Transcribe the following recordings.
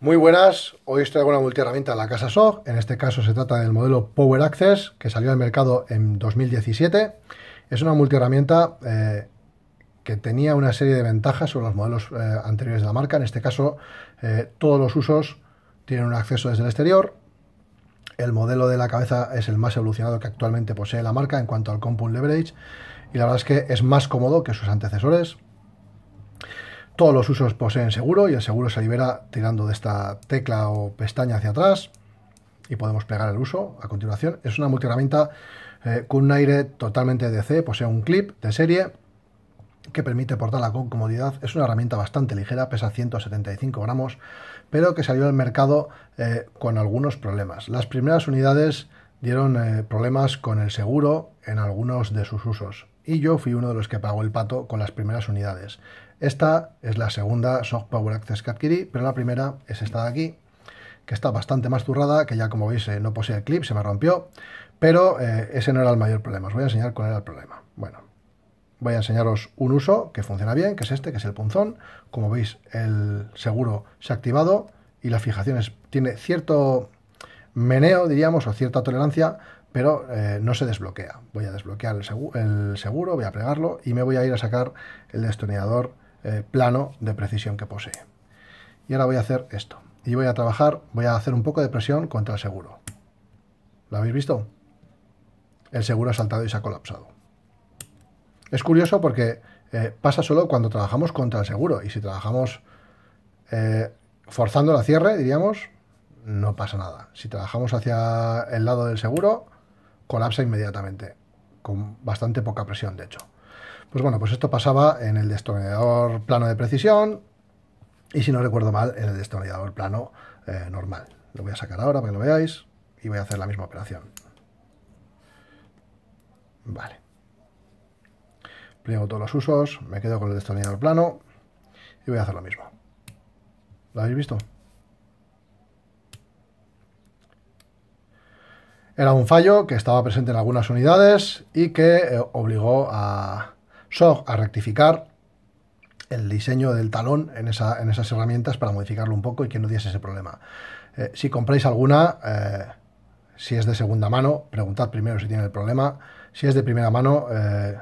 Muy buenas, hoy os traigo una multiherramienta de la casa SOG, en este caso se trata del modelo Power Access que salió al mercado en 2017. Es una multiherramienta eh, que tenía una serie de ventajas sobre los modelos eh, anteriores de la marca, en este caso eh, todos los usos tienen un acceso desde el exterior, el modelo de la cabeza es el más evolucionado que actualmente posee la marca en cuanto al compound leverage y la verdad es que es más cómodo que sus antecesores todos los usos poseen seguro y el seguro se libera tirando de esta tecla o pestaña hacia atrás y podemos pegar el uso a continuación. Es una multiherramienta eh, con un aire totalmente DC, posee un clip de serie que permite portarla con comodidad. Es una herramienta bastante ligera, pesa 175 gramos, pero que salió al mercado eh, con algunos problemas. Las primeras unidades dieron eh, problemas con el seguro en algunos de sus usos y yo fui uno de los que pagó el pato con las primeras unidades. Esta es la segunda Soft Power Access que adquirí, pero la primera es esta de aquí, que está bastante más zurrada, que ya como veis eh, no posee el clip, se me rompió, pero eh, ese no era el mayor problema. Os voy a enseñar cuál era el problema. Bueno, voy a enseñaros un uso que funciona bien, que es este, que es el punzón. Como veis, el seguro se ha activado y la fijación tiene cierto meneo, diríamos, o cierta tolerancia, pero eh, no se desbloquea. Voy a desbloquear el seguro, voy a plegarlo y me voy a ir a sacar el destornillador eh, plano de precisión que posee. Y ahora voy a hacer esto. Y voy a trabajar, voy a hacer un poco de presión contra el seguro. ¿Lo habéis visto? El seguro ha saltado y se ha colapsado. Es curioso porque eh, pasa solo cuando trabajamos contra el seguro. Y si trabajamos eh, forzando la cierre, diríamos, no pasa nada. Si trabajamos hacia el lado del seguro, colapsa inmediatamente. Con bastante poca presión, de hecho. Pues bueno, pues esto pasaba en el destornillador plano de precisión y si no recuerdo mal, en el destornillador plano eh, normal. Lo voy a sacar ahora para que lo veáis y voy a hacer la misma operación. Vale. Pliego todos los usos, me quedo con el destornillador plano y voy a hacer lo mismo. ¿Lo habéis visto? Era un fallo que estaba presente en algunas unidades y que eh, obligó a, SOG a rectificar el diseño del talón en, esas herramientas para modificarlo un poco y que no diese ese problema. Eh, si compráis alguna, eh, si es de segunda mano, preguntad primero si tiene el problema. Si es de primera mano, eh,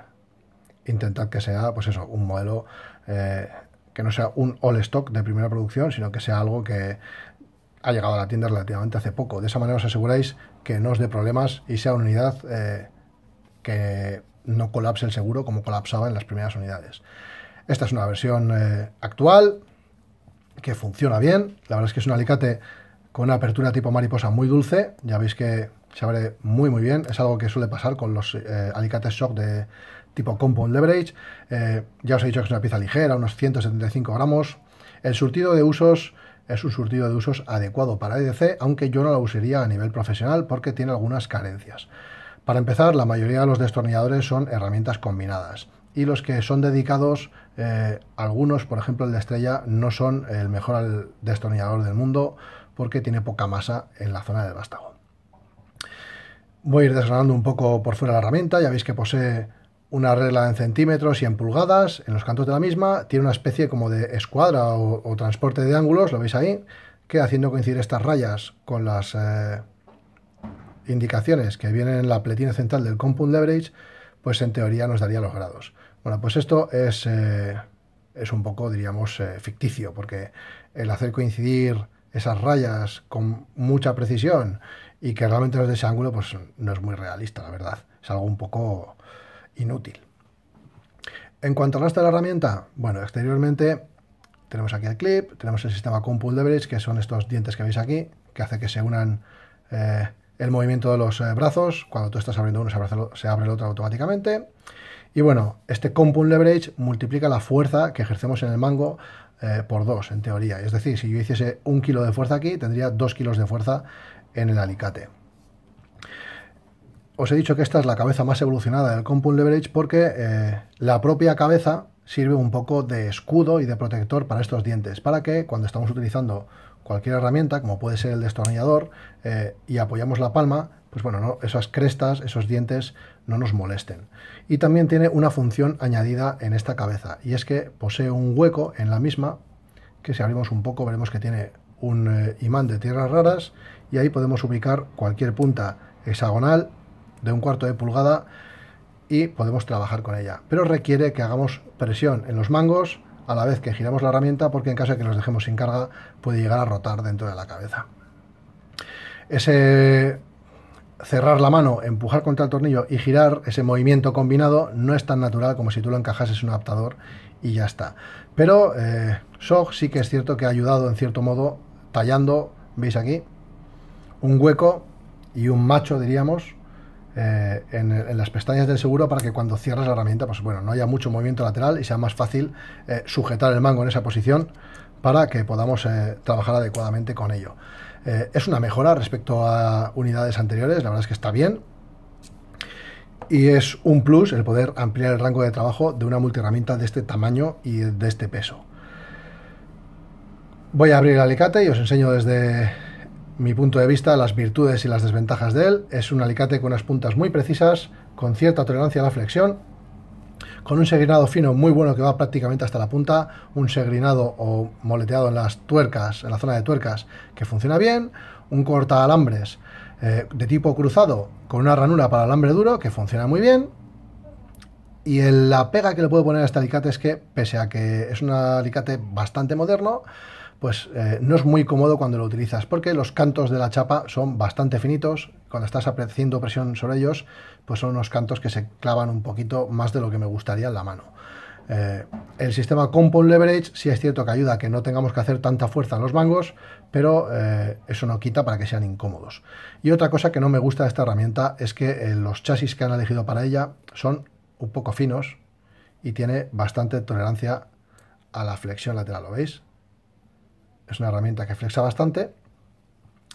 intentad que sea, pues eso, un modelo que no sea un all stock de primera producción, sino que sea algo que ha llegado a la tienda relativamente hace poco. De esa manera os aseguráis que no os dé problemas y sea una unidad que no colapse el seguro como colapsaba en las primeras unidades. Esta es una versión eh, actual que funciona bien. La verdad es que es un alicate con una apertura tipo mariposa muy dulce. Ya veis que se abre muy muy bien. Es algo que suele pasar con los eh, alicates shock de tipo compound leverage. Eh, ya os he dicho que es una pieza ligera, unos 175 gramos. El surtido de usos es un surtido de usos adecuado para EDC, aunque yo no lo usaría a nivel profesional porque tiene algunas carencias. Para empezar, la mayoría de los destornilladores son herramientas combinadas y los que son dedicados, eh, algunos, por ejemplo el de estrella, no son el mejor destornillador del mundo porque tiene poca masa en la zona de vástago. Voy a ir desgranando un poco por fuera la herramienta, ya veis que posee una regla en centímetros y en pulgadas en los cantos de la misma, tiene una especie como de escuadra o, transporte de ángulos, lo veis ahí, que haciendo coincidir estas rayas con las... Eh, indicaciones que vienen en la pletina central del Compound Leverage, pues en teoría nos daría los grados. Bueno, pues esto es, eh, es un poco, diríamos, eh, ficticio, porque el hacer coincidir esas rayas con mucha precisión y que realmente es de ese ángulo, pues no es muy realista, la verdad. Es algo un poco inútil. En cuanto al resto de la herramienta, bueno, exteriormente tenemos aquí el clip, tenemos el sistema Compound Leverage, que son estos dientes que veis aquí, que hace que se unan eh, el movimiento de los eh, brazos, cuando tú estás abriendo uno se, abre el otro automáticamente. Y bueno, este compound leverage multiplica la fuerza que ejercemos en el mango eh, por dos, en teoría. Es decir, si yo hiciese un kilo de fuerza aquí, tendría dos kilos de fuerza en el alicate. Os he dicho que esta es la cabeza más evolucionada del compound leverage porque eh, la propia cabeza sirve un poco de escudo y de protector para estos dientes, para que cuando estamos utilizando cualquier herramienta, como puede ser el destornillador, eh, y apoyamos la palma, pues bueno, no, esas crestas, esos dientes no nos molesten. Y también tiene una función añadida en esta cabeza, y es que posee un hueco en la misma, que si abrimos un poco veremos que tiene un eh, imán de tierras raras, y ahí podemos ubicar cualquier punta hexagonal de un cuarto de pulgada y podemos trabajar con ella. Pero requiere que hagamos presión en los mangos a la vez que giramos la herramienta porque en caso de que nos dejemos sin carga puede llegar a rotar dentro de la cabeza. Ese cerrar la mano, empujar contra el tornillo y girar, ese movimiento combinado no es tan natural como si tú lo encajases en un adaptador y ya está. Pero eh, SOG sí que es cierto que ha ayudado en cierto modo tallando, veis aquí, un hueco y un macho diríamos eh, en, las pestañas del seguro para que cuando cierras la herramienta, pues bueno, no haya mucho movimiento lateral y sea más fácil eh, sujetar el mango en esa posición para que podamos eh, trabajar adecuadamente con ello. es una mejora respecto a unidades anteriores, la verdad es que está bien. Y es un plus el poder ampliar el rango de trabajo de una multiherramienta de este tamaño y de este peso. Voy a abrir el alicate y os enseño desde mi punto de vista, las virtudes y las desventajas de él. Es un alicate con unas puntas muy precisas, con cierta tolerancia a la flexión, con un segrinado fino muy bueno que va prácticamente hasta la punta, un segrinado o moleteado en las tuercas, en la zona de tuercas, que funciona bien, un corta alambres eh, de tipo cruzado con una ranura para alambre duro que funciona muy bien. Y la pega que le puedo poner a este alicate es que, pese a que es un alicate bastante moderno, pues eh, no es muy cómodo cuando lo utilizas, porque los cantos de la chapa son bastante finitos, cuando estás haciendo presión sobre ellos, pues son unos cantos que se clavan un poquito más de lo que me gustaría en la mano. Eh, el sistema Compound Leverage sí es cierto que ayuda a que no tengamos que hacer tanta fuerza en los mangos, pero eh, eso no quita para que sean incómodos. Y otra cosa que no me gusta de esta herramienta es que los chasis que han elegido para ella son un poco finos y tiene bastante tolerancia a la flexión lateral, ¿lo veis? es una herramienta que flexa bastante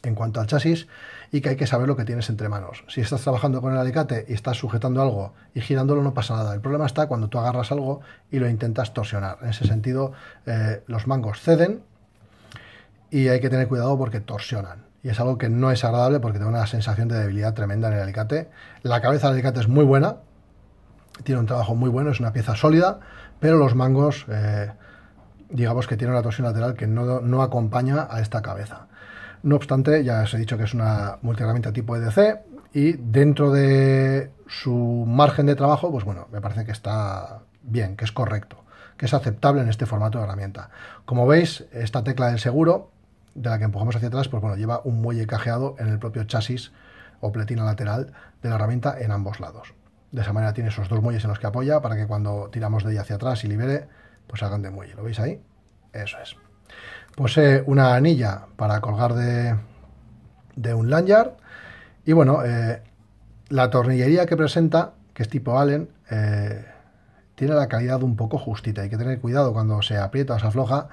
en cuanto al chasis y que hay que saber lo que tienes entre manos. Si estás trabajando con el alicate y estás sujetando algo y girándolo no pasa nada. El problema está cuando tú agarras algo y lo intentas torsionar. En ese sentido, eh, los mangos ceden y hay que tener cuidado porque torsionan. Y es algo que no es agradable porque te da una sensación de debilidad tremenda en el alicate. La cabeza del alicate es muy buena, tiene un trabajo muy bueno, es una pieza sólida, pero los mangos eh, digamos que tiene una torsión lateral que no, acompaña a esta cabeza. No obstante, ya os he dicho que es una multi-herramienta tipo EDC y dentro de su margen de trabajo, pues bueno, me parece que está bien, que es correcto, que es aceptable en este formato de herramienta. Como veis, esta tecla del seguro, de la que empujamos hacia atrás, pues bueno, lleva un muelle cajeado en el propio chasis o pletina lateral de la herramienta en ambos lados. De esa manera tiene esos dos muelles en los que apoya para que cuando tiramos de ella hacia atrás y libere, pues hagan de muelle. ¿Lo veis ahí? Eso es. Posee una anilla para colgar de, un lanyard. Y bueno, eh, la tornillería que presenta, que es tipo Allen, eh, tiene la calidad un poco justita. Hay que tener cuidado cuando se aprieta o se afloja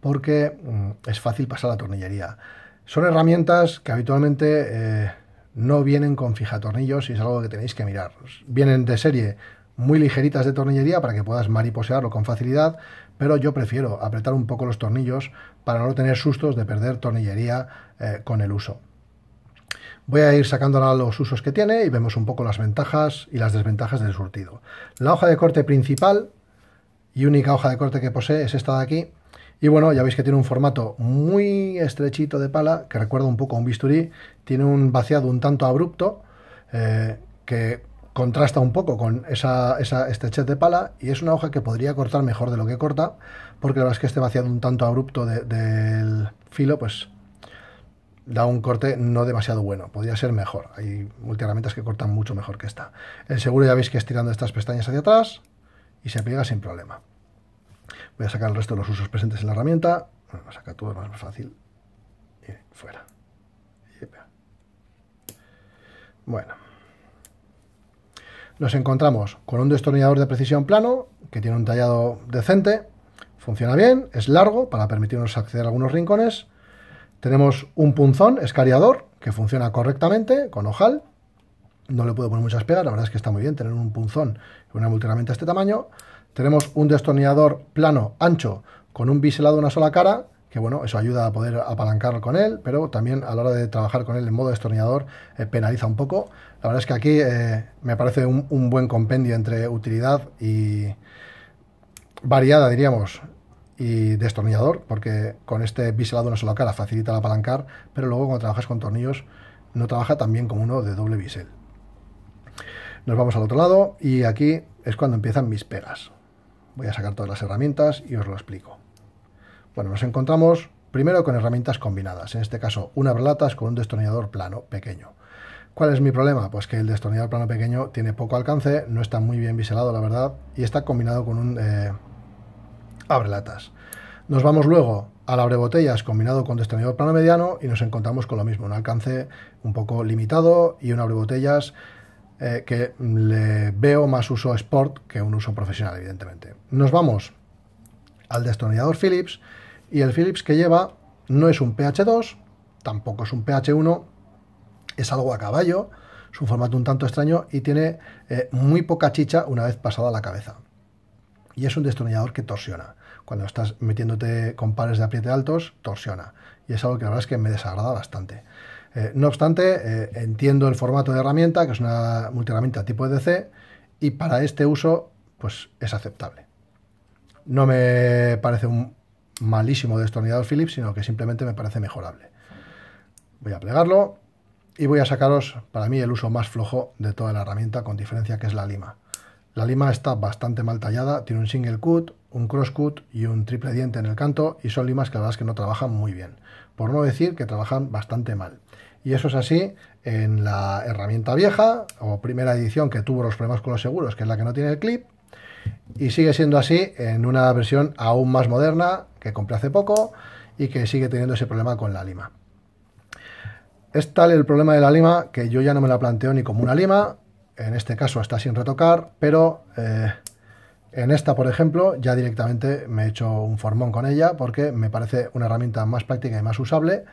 porque mm, es fácil pasar la tornillería. Son herramientas que habitualmente eh, no vienen con fijatornillos y es algo que tenéis que mirar. Vienen de serie muy ligeritas de tornillería para que puedas mariposearlo con facilidad, pero yo prefiero apretar un poco los tornillos para no tener sustos de perder tornillería eh, con el uso. Voy a ir sacándola los usos que tiene y vemos un poco las ventajas y las desventajas del surtido. La hoja de corte principal y única hoja de corte que posee es esta de aquí. Y bueno, ya veis que tiene un formato muy estrechito de pala, que recuerda un poco a un bisturí. Tiene un vaciado un tanto abrupto, eh, que contrasta un poco con esa, esa, este de pala y es una hoja que podría cortar mejor de lo que corta, porque la verdad es que este vaciado un tanto abrupto del filo, pues da un corte no demasiado bueno, podría ser mejor. Hay multiherramientas que cortan mucho mejor que esta. El seguro ya veis que es tirando estas pestañas hacia atrás y se pliega sin problema. Voy a sacar el resto de los usos presentes en la herramienta. Bueno, saca todo, es más fácil. Y fuera. Bueno. Nos encontramos con un destornillador de precisión plano, que tiene un tallado decente, funciona bien, es largo para permitirnos acceder a algunos rincones. Tenemos un punzón escariador, que funciona correctamente, con ojal. No le puedo poner muchas pegas, la verdad es que está muy bien tener un punzón y una multiramente de este tamaño. Tenemos un destornillador plano ancho con un biselado de una sola cara, que bueno, eso ayuda a poder apalancar con él, pero también a la hora de trabajar con él en modo destornillador eh, penaliza un poco. La verdad es que aquí eh, me parece un, buen compendio entre utilidad y variada, diríamos, y destornillador, porque con este biselado de una sola cara facilita el apalancar, pero luego cuando trabajas con tornillos no trabaja tan bien como uno de doble bisel. Nos vamos al otro lado y aquí es cuando empiezan mis pegas. Voy a sacar todas las herramientas y os lo explico. Bueno, nos encontramos primero con herramientas combinadas, en este caso un abrelatas con un destornillador plano pequeño. ¿Cuál es mi problema? Pues que el destornillador plano pequeño tiene poco alcance, no está muy bien biselado, la verdad, y está combinado con un eh, abrelatas. Nos vamos luego al abrebotellas combinado con destornillador plano mediano y nos encontramos con lo mismo, un alcance un poco limitado y un abrebotellas eh, que le veo más uso sport que un uso profesional, evidentemente. Nos vamos al destornillador Philips y el Philips que lleva no es un PH2, tampoco es un PH1, es algo a caballo, es un formato un tanto extraño y tiene eh, muy poca chicha una vez pasada la cabeza. Y es un destornillador que torsiona. Cuando estás metiéndote con pares de apriete altos, torsiona. Y es algo que la verdad es que me desagrada bastante. Eh, no obstante, eh, entiendo el formato de herramienta, que es una multiherramienta tipo EDC, y para este uso, pues es aceptable. No me parece un malísimo destornillador Philips, sino que simplemente me parece mejorable. Voy a plegarlo y voy a sacaros, para mí, el uso más flojo de toda la herramienta, con diferencia que es la lima. La lima está bastante mal tallada, tiene un single cut, un cross cut y un triple diente en el canto y son limas que la verdad es que no trabajan muy bien, por no decir que trabajan bastante mal. Y eso es así en la herramienta vieja o primera edición que tuvo los problemas con los seguros, que es la que no tiene el clip, y sigue siendo así en una versión aún más moderna que compré hace poco y que sigue teniendo ese problema con la lima. Es tal el problema de la lima que yo ya no me la planteo ni como una lima, en este caso está sin retocar, pero eh, en esta, por ejemplo, ya directamente me he hecho un formón con ella porque me parece una herramienta más práctica y más usable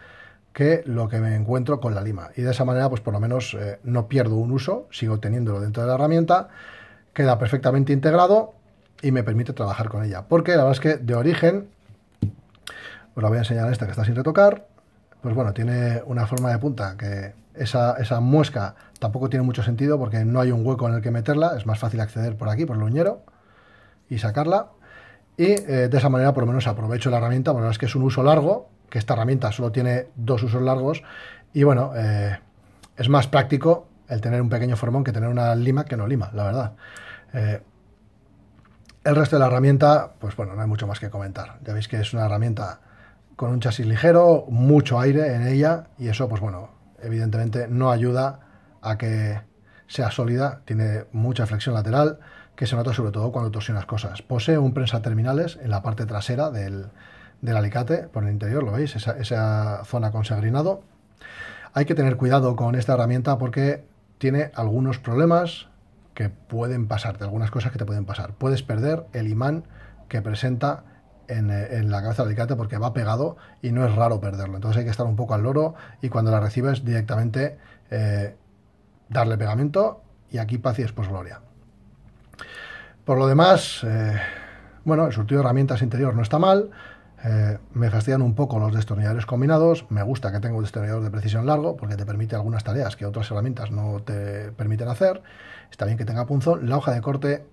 que lo que me encuentro con la lima. Y de esa manera, pues por lo menos eh, no pierdo un uso, sigo teniéndolo dentro de la herramienta queda perfectamente integrado y me permite trabajar con ella. Porque la verdad es que de origen, os la voy a enseñar esta que está sin retocar, pues bueno, tiene una forma de punta que esa, muesca tampoco tiene mucho sentido porque no hay un hueco en el que meterla, es más fácil acceder por aquí, por el uñero, y sacarla. Y eh, de esa manera por lo menos aprovecho la herramienta, bueno, es que es un uso largo, que esta herramienta solo tiene dos usos largos, y bueno, eh, es más práctico el tener un pequeño formón que tener una lima que no lima, la verdad. Eh, el resto de la herramienta, pues bueno, no hay mucho más que comentar. Ya veis que es una herramienta con un chasis ligero, mucho aire en ella y eso, pues bueno, evidentemente no ayuda a que sea sólida, tiene mucha flexión lateral que se nota sobre todo cuando torsionas cosas. Posee un prensa terminales en la parte trasera del, alicate, por el interior, lo veis, esa, esa, zona con segrinado. Hay que tener cuidado con esta herramienta porque tiene algunos problemas que pueden pasarte, algunas cosas que te pueden pasar. Puedes perder el imán que presenta en, eh, la cabeza del alicate porque va pegado y no es raro perderlo. Entonces hay que estar un poco al loro y cuando la recibes directamente eh, darle pegamento y aquí paz y después gloria. Por lo demás, eh, bueno, el surtido de herramientas interior no está mal. Eh, me fastidian un poco los destornilladores combinados. Me gusta que tenga un destornillador de precisión largo porque te permite algunas tareas que otras herramientas no te permiten hacer. Está bien que tenga punzón. La hoja de corte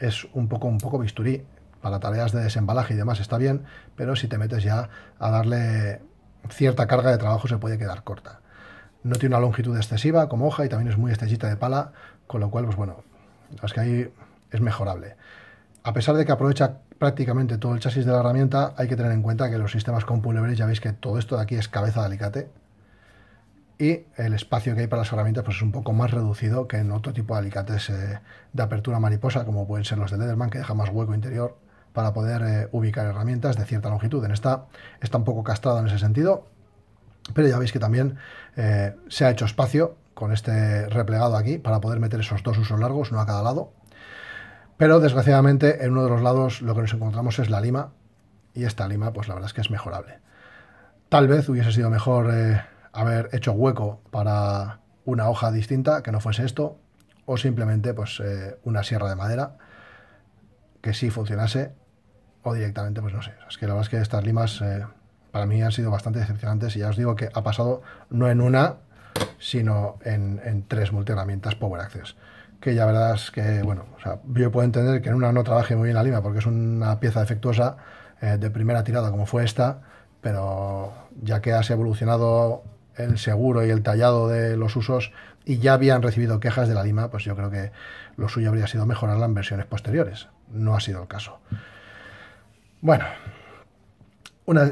es un poco, un poco bisturí. Para tareas de desembalaje y demás está bien, pero si te metes ya a darle cierta carga de trabajo se puede quedar corta. No tiene una longitud excesiva como hoja y también es muy estrellita de pala, con lo cual, pues bueno, es que ahí es mejorable. A pesar de que aprovecha prácticamente todo el chasis de la herramienta, hay que tener en cuenta que los sistemas con pulver ya veis que todo esto de aquí es cabeza de alicate y el espacio que hay para las herramientas pues es un poco más reducido que en otro tipo de alicates eh, de apertura mariposa, como pueden ser los de Lederman, que deja más hueco interior para poder eh, ubicar herramientas de cierta longitud. En esta está un poco castrado en ese sentido, pero ya veis que también eh, se ha hecho espacio con este replegado aquí para poder meter esos dos usos largos, uno a cada lado, pero desgraciadamente en uno de los lados lo que nos encontramos es la lima y esta lima pues la verdad es que es mejorable. Tal vez hubiese sido mejor eh, haber hecho hueco para una hoja distinta que no fuese esto o simplemente pues eh, una sierra de madera que sí funcionase o directamente pues no sé. Es que la verdad es que estas limas eh, para mí han sido bastante decepcionantes y ya os digo que ha pasado no en una sino en, en tres multiherramientas Power Access que ya verás que, bueno, yo puedo entender que en una no trabaje muy bien la lima porque es una pieza defectuosa eh, de primera tirada como fue esta, pero ya que has evolucionado el seguro y el tallado de los usos y ya habían recibido quejas de la lima, pues yo creo que lo suyo habría sido mejorarla en versiones posteriores. No ha sido el caso. Bueno,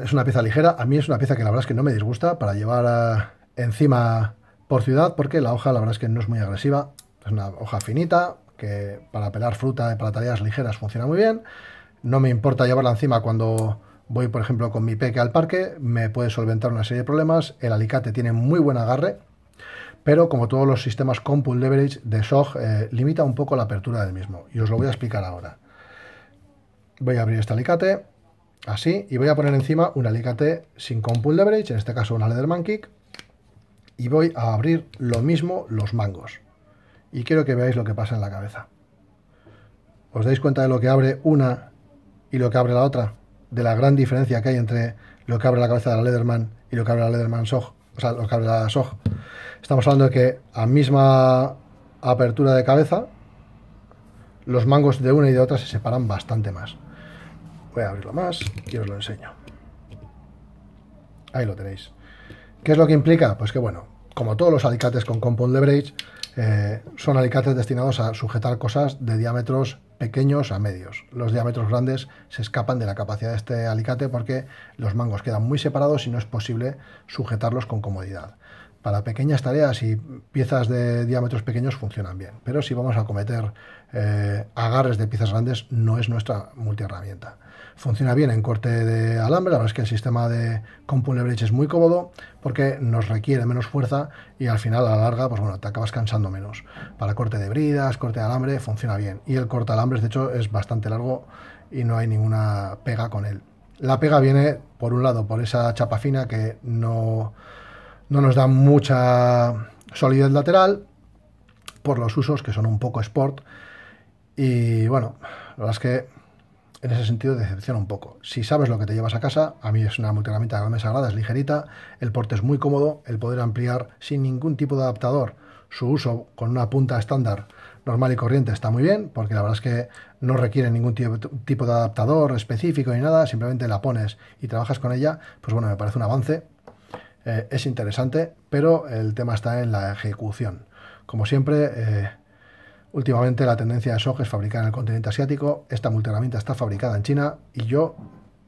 es una pieza ligera. A mí es una pieza que la verdad es que no me disgusta para llevar eh, encima por ciudad porque la hoja la verdad es que no es muy agresiva es una hoja finita que para pelar fruta y para tareas ligeras funciona muy bien. No me importa llevarla encima cuando voy, por ejemplo, con mi peque al parque. Me puede solventar una serie de problemas. El alicate tiene muy buen agarre. Pero como todos los sistemas Compul Leverage de SOG, eh, limita un poco la apertura del mismo. Y os lo voy a explicar ahora. Voy a abrir este alicate, así, y voy a poner encima un alicate sin Compul Leverage, en este caso un Leatherman Kick. Y voy a abrir lo mismo los mangos y quiero que veáis lo que pasa en la cabeza. ¿Os dais cuenta de lo que abre una y lo que abre la otra? De la gran diferencia que hay entre lo que abre la cabeza de la Lederman y lo que abre la Lederman SOG. O sea, lo que abre la SOG. Estamos hablando de que a misma apertura de cabeza, los mangos de una y de otra se separan bastante más. Voy a abrirlo más y os lo enseño. Ahí lo tenéis. ¿Qué es lo que implica? Pues que bueno, como todos los alicates con compound leverage, eh, son alicates destinados a sujetar cosas de diámetros pequeños a medios. Los diámetros grandes se escapan de la capacidad de este alicate porque los mangos quedan muy separados y no es posible sujetarlos con comodidad para pequeñas tareas y piezas de diámetros pequeños funcionan bien. Pero si vamos a cometer eh, agarres de piezas grandes, no es nuestra multiherramienta. Funciona bien en corte de alambre, la verdad es que el sistema de Compuner Bridge es muy cómodo porque nos requiere menos fuerza y al final a la larga, pues bueno, te acabas cansando menos. Para corte de bridas, corte de alambre, funciona bien. Y el corte alambres, de hecho, es bastante largo y no hay ninguna pega con él. La pega viene, por un lado, por esa chapa fina que no no nos da mucha solidez lateral por los usos que son un poco sport. Y bueno, la verdad es que en ese sentido decepciona un poco. Si sabes lo que te llevas a casa, a mí es una multiherramienta de me sagrada, es ligerita, el porte es muy cómodo, el poder ampliar sin ningún tipo de adaptador su uso con una punta estándar normal y corriente está muy bien, porque la verdad es que no requiere ningún tipo de adaptador específico ni nada, simplemente la pones y trabajas con ella, pues bueno, me parece un avance eh, es interesante, pero el tema está en la ejecución. Como siempre, eh, últimamente la tendencia de SOG es fabricar en el continente asiático, esta multiherramienta está fabricada en China y yo,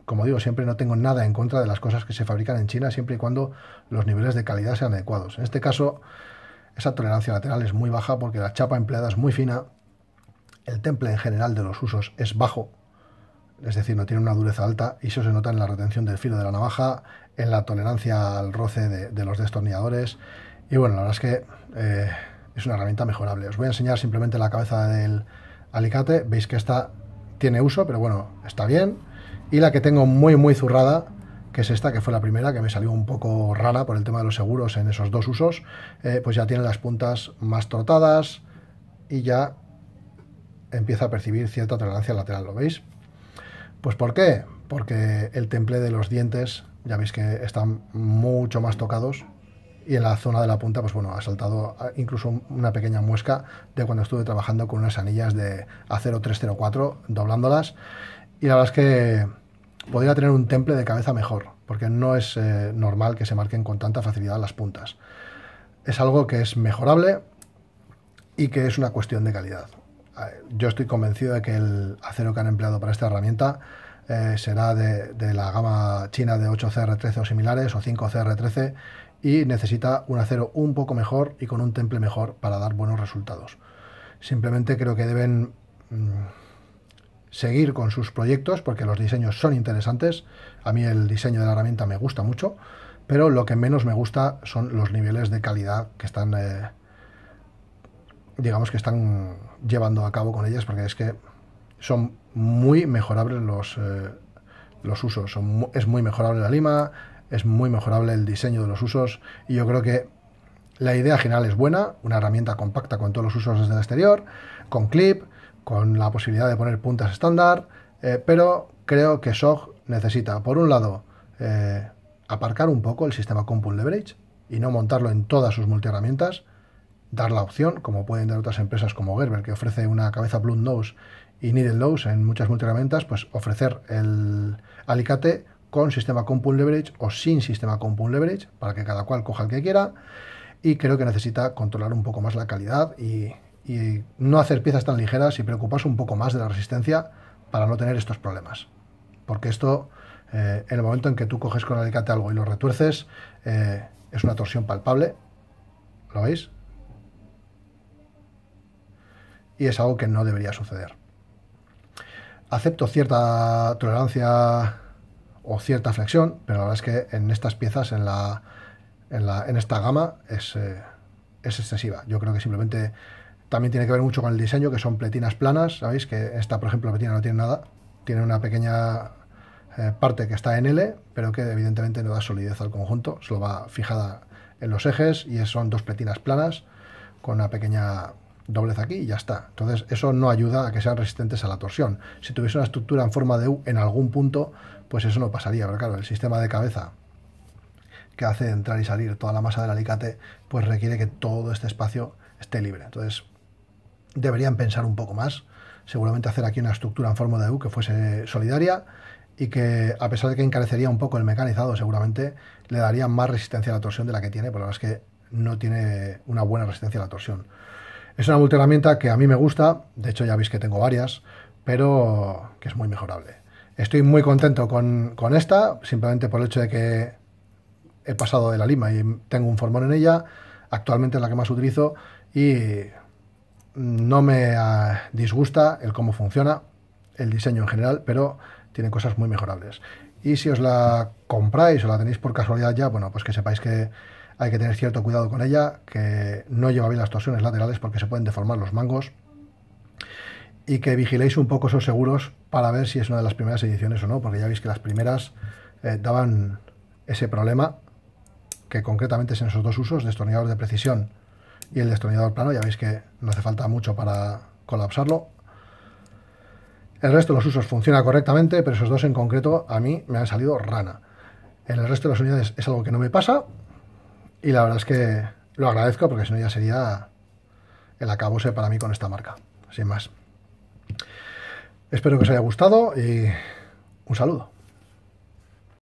como digo siempre, no tengo nada en contra de las cosas que se fabrican en China siempre y cuando los niveles de calidad sean adecuados. En este caso, esa tolerancia lateral es muy baja porque la chapa empleada es muy fina, el temple en general de los usos es bajo es decir, no tiene una dureza alta y eso se nota en la retención del filo de la navaja, en la tolerancia al roce de, los destornilladores y bueno, la verdad es que eh, es una herramienta mejorable. Os voy a enseñar simplemente la cabeza del alicate, veis que esta tiene uso, pero bueno, está bien. Y la que tengo muy muy zurrada, que es esta, que fue la primera, que me salió un poco rara por el tema de los seguros en esos dos usos, eh, pues ya tiene las puntas más trotadas y ya empieza a percibir cierta tolerancia lateral, ¿lo veis? Pues ¿por qué? Porque el temple de los dientes, ya veis que están mucho más tocados y en la zona de la punta, pues bueno, ha saltado ah, incluso una pequeña muesca de cuando estuve trabajando con unas anillas de acero 304, doblándolas. Y la verdad es que podría tener un temple de cabeza mejor, porque no es eh, normal que se marquen con tanta facilidad las puntas. Es algo que es mejorable y que es una cuestión de calidad yo estoy convencido de que el acero que han empleado para esta herramienta eh, será de, la gama china de 8CR13 o similares o 5CR13 y necesita un acero un poco mejor y con un temple mejor para dar buenos resultados. Simplemente creo que deben mm, seguir con sus proyectos porque los diseños son interesantes. A mí el diseño de la herramienta me gusta mucho, pero lo que menos me gusta son los niveles de calidad que están... Eh, digamos que están llevando a cabo con ellas, porque es que son muy mejorables los, eh, los usos. es muy mejorable la lima, es muy mejorable el diseño de los usos, y yo creo que la idea general es buena, una herramienta compacta con todos los usos desde el exterior, con clip, con la posibilidad de poner puntas estándar, eh, pero creo que SOG necesita, por un lado, eh, aparcar un poco el sistema Compound Leverage y no montarlo en todas sus multiherramientas, dar la opción, como pueden dar otras empresas como Gerber, que ofrece una cabeza blunt Nose y Needle Nose en muchas multiherramientas, pues ofrecer el alicate con sistema Compound Leverage o sin sistema Compound Leverage, para que cada cual coja el que quiera. Y creo que necesita controlar un poco más la calidad y, no hacer piezas tan ligeras y preocuparse un poco más de la resistencia para no tener estos problemas. Porque esto, eh, en el momento en que tú coges con el alicate algo y lo retuerces, eh, es una torsión palpable. ¿Lo veis? y es algo que no debería suceder. Acepto cierta tolerancia o cierta flexión, pero la verdad es que en estas piezas, en, la, en, la, en esta gama, es, eh, excesiva. Yo creo que simplemente también tiene que ver mucho con el diseño, que son pletinas planas, ¿sabéis? Que esta, por ejemplo, la pletina no tiene nada, tiene una pequeña eh, parte que está en L, pero que evidentemente no da solidez al conjunto, solo va fijada en los ejes y son dos pletinas planas con una pequeña doblez aquí y ya está. Entonces eso no ayuda a que sean resistentes a la torsión. Si tuviese una estructura en forma de U en algún punto, pues eso no pasaría. Pero claro, el sistema de cabeza que hace entrar y salir toda la masa del alicate, pues requiere que todo este espacio esté libre. Entonces deberían pensar un poco más. Seguramente hacer aquí una estructura en forma de U que fuese solidaria y que a pesar de que encarecería un poco el mecanizado, seguramente le daría más resistencia a la torsión de la que tiene, pero la verdad es que no tiene una buena resistencia a la torsión. Es una herramienta que a mí me gusta, de hecho ya veis que tengo varias, pero que es muy mejorable. Estoy muy contento con, con esta, simplemente por el hecho de que he pasado de la lima y tengo un formón en ella, actualmente es la que más utilizo y no me ah, disgusta el cómo funciona, el diseño en general, pero tiene cosas muy mejorables. Y si os la compráis o la tenéis por casualidad ya, bueno, pues que sepáis que hay que tener cierto cuidado con ella, que no lleva bien las torsiones laterales porque se pueden deformar los mangos y que vigiléis un poco esos seguros para ver si es una de las primeras ediciones o no, porque ya veis que las primeras eh, daban ese problema, que concretamente es en esos dos usos, destornillador de precisión y el destornillador plano, ya veis que no hace falta mucho para colapsarlo. El resto de los usos funciona correctamente, pero esos dos en concreto a mí me han salido rana. En el resto de las unidades es algo que no me pasa, y la verdad es que lo agradezco porque si no ya sería el acabose para mí con esta marca. Sin más. Espero que os haya gustado y un saludo.